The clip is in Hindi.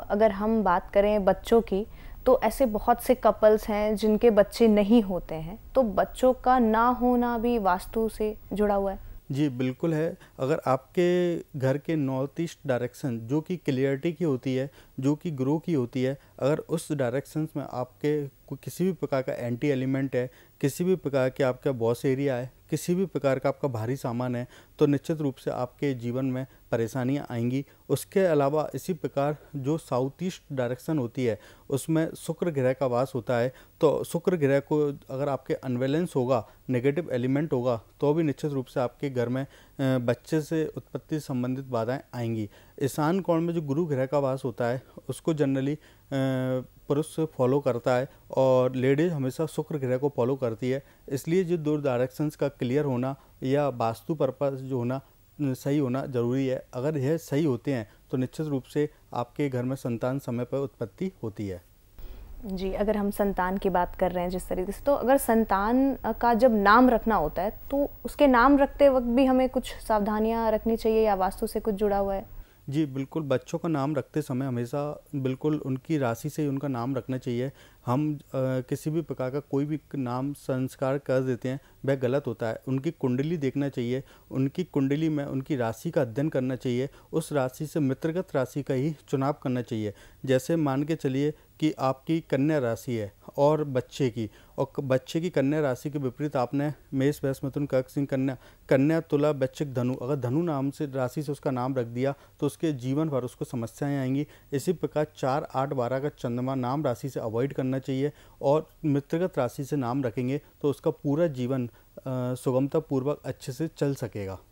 अगर हम बात करें बच्चों की तो ऐसे बहुत से कपल्स हैं जिनके बच्चे नहीं होते हैं तो बच्चों का ना होना भी वास्तु से जुड़ा हुआ है जी बिल्कुल है अगर आपके घर के नॉर्थ ईस्ट डायरेक्शन जो कि क्लियरिटी की होती है जो कि ग्रो की होती है अगर उस डायरेक्शन में आपके आपको किसी भी प्रकार का एंटी एलिमेंट है किसी भी प्रकार के आपका बॉस एरिया है किसी भी प्रकार का आपका भारी सामान है तो निश्चित रूप से आपके जीवन में परेशानियाँ आएंगी उसके अलावा इसी प्रकार जो साउथ ईस्ट डायरेक्शन होती है उसमें शुक्र ग्रह का वास होता है तो शुक्र ग्रह को अगर आपके अनबैलेंस होगा नेगेटिव एलिमेंट होगा तो भी निश्चित रूप से आपके घर में बच्चे से उत्पत्ति संबंधित बाधाएं आएंगी ईशान कोण में जो गुरु ग्रह का वास होता है उसको जनरली पुरुष फॉलो करता है और लेडीज़ हमेशा शुक्र ग्रह को फॉलो करती है इसलिए जो दूर डायरेक्शंस का क्लियर होना या वास्तु परपज जो होना सही होना ज़रूरी है अगर यह सही होते हैं तो निश्चित रूप से आपके घर में संतान समय पर उत्पत्ति होती है जी अगर हम संतान की बात कर रहे हैं जिस तरीके से तो अगर संतान का जब नाम रखना होता है तो उसके नाम रखते वक्त भी हमें कुछ सावधानियां रखनी चाहिए या वास्तु से कुछ जुड़ा हुआ है जी बिल्कुल बच्चों का नाम रखते समय हमेशा बिल्कुल उनकी राशि से ही उनका नाम रखना चाहिए हम आ, किसी भी प्रकार का कोई भी नाम संस्कार कर देते हैं वह गलत होता है उनकी कुंडली देखना चाहिए उनकी कुंडली में उनकी राशि का अध्ययन करना चाहिए उस राशि से मित्रगत राशि का ही चुनाव करना चाहिए जैसे मान के चलिए कि आपकी कन्या राशि है और बच्चे की और बच्चे की कन्या राशि के विपरीत आपने मेष वैस मिथुन कर्क सिंह कन्या कन्या तुला बच्चक धनु अगर धनु नाम से राशि से उसका नाम रख दिया तो उसके जीवन भर उसको समस्याएं आएंगी इसी प्रकार चार आठ बारह का चंद्रमा नाम राशि से अवॉइड करना चाहिए और मित्रगत राशि से नाम रखेंगे तो उसका पूरा जीवन सुगमतापूर्वक अच्छे से चल सकेगा